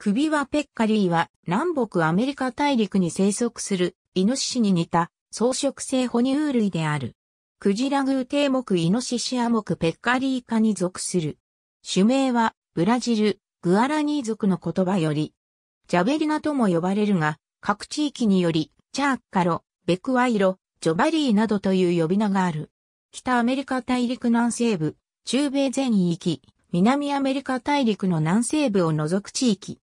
首はペッカリーは南北アメリカ大陸に生息するイノシシに似た草食性哺乳類である。クジラ偶蹄目イノシシア目ペッカリー科に属する。種名はブラジル、グアラニー族の言葉より、ジャベリナとも呼ばれるが、各地域により、チャーッカロ、ベクワイロ、ジョバリーなどという呼び名がある。北アメリカ大陸南西部、中米全域、南アメリカ大陸の南西部を除く地域。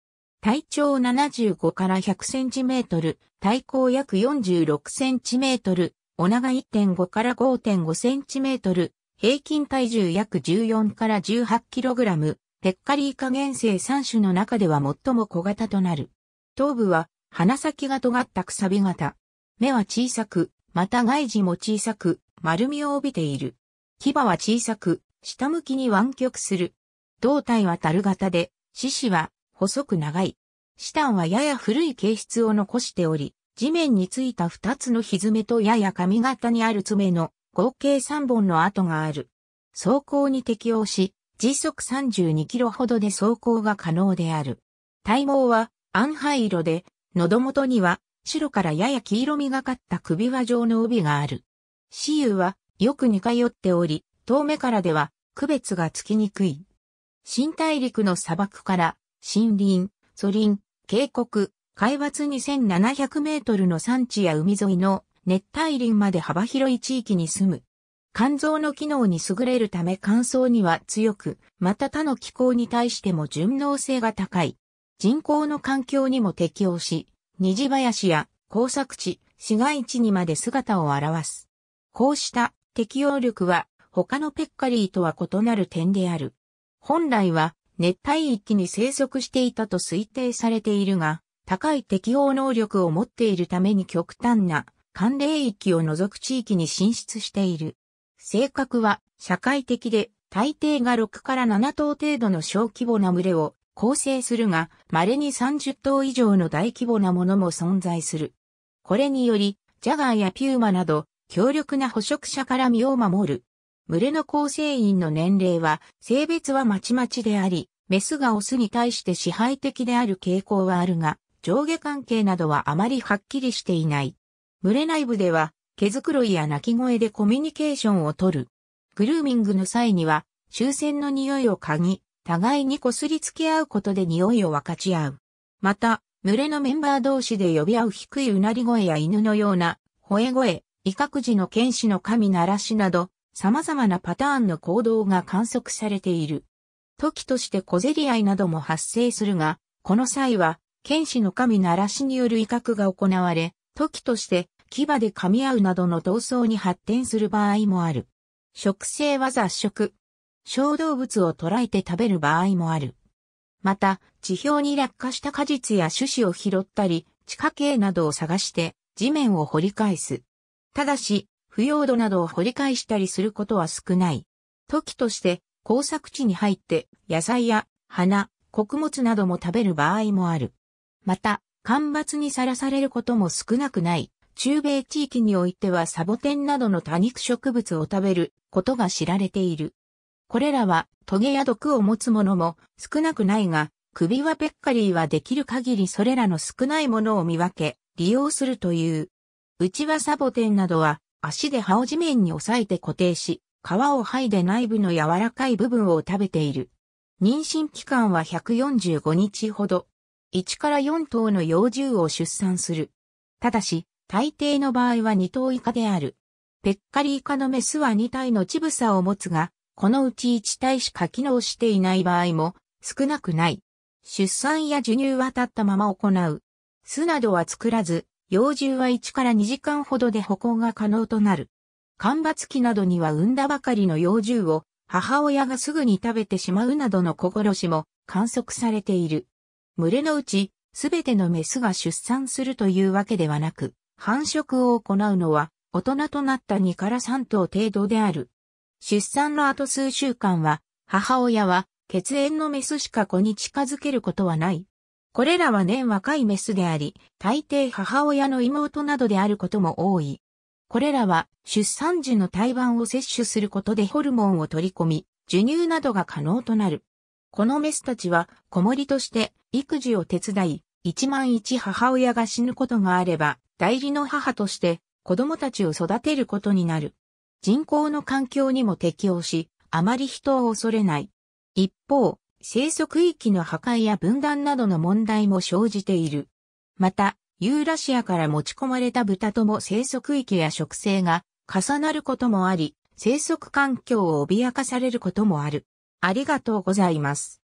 体長75から100センチメートル、体高約46センチメートル、お長1.5から5.5センチメートル、平均体重約14から18キログラム、ペッカリーカ原生3種の中では最も小型となる。頭部は鼻先が尖ったくさび型。目は小さく、また外耳も小さく、丸みを帯びている。牙は小さく、下向きに湾曲する。胴体は樽型で、獅子は細く長い。シタンはやや古い形質を残しており、地面についた二つのひずめとやや髪型にある爪の合計三本の跡がある。走行に適応し、時速32キロほどで走行が可能である。体毛は暗灰色で、喉元には白からやや黄色みがかった首輪状の帯がある。死ゆはよく似通っており、遠目からでは区別がつきにくい。新大陸の砂漠から森林、祖林、渓谷、海抜2700メートルの山地や海沿いの熱帯林まで幅広い地域に住む。肝臓の機能に優れるため乾燥には強く、また他の気候に対しても順応性が高い。人工の環境にも適応し、虹林や工作地、市街地にまで姿を現す。こうした適応力は他のペッカリーとは異なる点である。本来は熱帯域に生息していたと推定されているが、高い適応能力を持っているために極端な寒冷域を除く地域に進出している。性格は社会的で大抵が6から7頭程度の小規模な群れを構成するが、稀に30頭以上の大規模なものも存在する。これにより、ジャガーやピューマなど強力な捕食者から身を守る群れの構成員の年齢は、性別はまちまちであり、メスがオスに対して支配的である傾向はあるが、上下関係などはあまりはっきりしていない。群れ内部では、毛づくろいや鳴き声でコミュニケーションをとる。グルーミングの際には、終戦の匂いを嗅ぎ、互いに擦りつけ合うことで匂いを分かち合う。また、群れのメンバー同士で呼び合う低いうなり声や犬のような、吠え声、威嚇時の剣士の神鳴らしなど、様々なパターンの行動が観測されている。時として小競り合いなども発生するが、この際は、剣士の神ならしによる威嚇が行われ、時として牙で噛み合うなどの闘争に発展する場合もある。食性は雑食。小動物を捕らえて食べる場合もある。また、地表に落下した果実や種子を拾ったり、地下茎などを探して地面を掘り返す。ただし、腐葉土などを掘り返したりすることは少ない。時として工作地に入って野菜や花、穀物なども食べる場合もある。また、干ばつにさらされることも少なくない。中米地域においてはサボテンなどの多肉植物を食べることが知られている。これらはトゲや毒を持つものも少なくないが、首輪ペッカリーはできる限りそれらの少ないものを見分け、利用するという。うちはサボテンなどは足で葉を地面に押さえて固定し、皮を剥いで内部の柔らかい部分を食べている。妊娠期間は145日ほど。1から4頭の幼獣を出産する。ただし、大抵の場合は2頭以下である。ペッカリイカのメスは2体の乳房を持つが、このうち1体しか機能していない場合も少なくない。出産や授乳は立ったまま行う。巣などは作らず、幼獣は1から2時間ほどで歩行が可能となる。干ばつ期などには産んだばかりの幼獣を母親がすぐに食べてしまうなどの心。殺しも観測されている。群れのうち、すべてのメスが出産するというわけではなく、繁殖を行うのは大人となった2から3頭程度である。出産の後数週間は、母親は血縁のメスしか子に近づけることはないこれらは年若いメスであり、大抵母親の妹などであることも多い。これらは出産時の胎盤を摂取することでホルモンを取り込み、授乳などが可能となる。このメスたちは子守として育児を手伝い、一万一母親が死ぬことがあれば、代理の母として子供たちを育てることになる。人口の環境にも適応し、あまり人を恐れない。一方、生息域の破壊や分断などの問題も生じている。また、ユーラシアから持ち込まれた豚とも生息域や植生が重なることもあり、生息環境を脅かされることもある。ありがとうございます。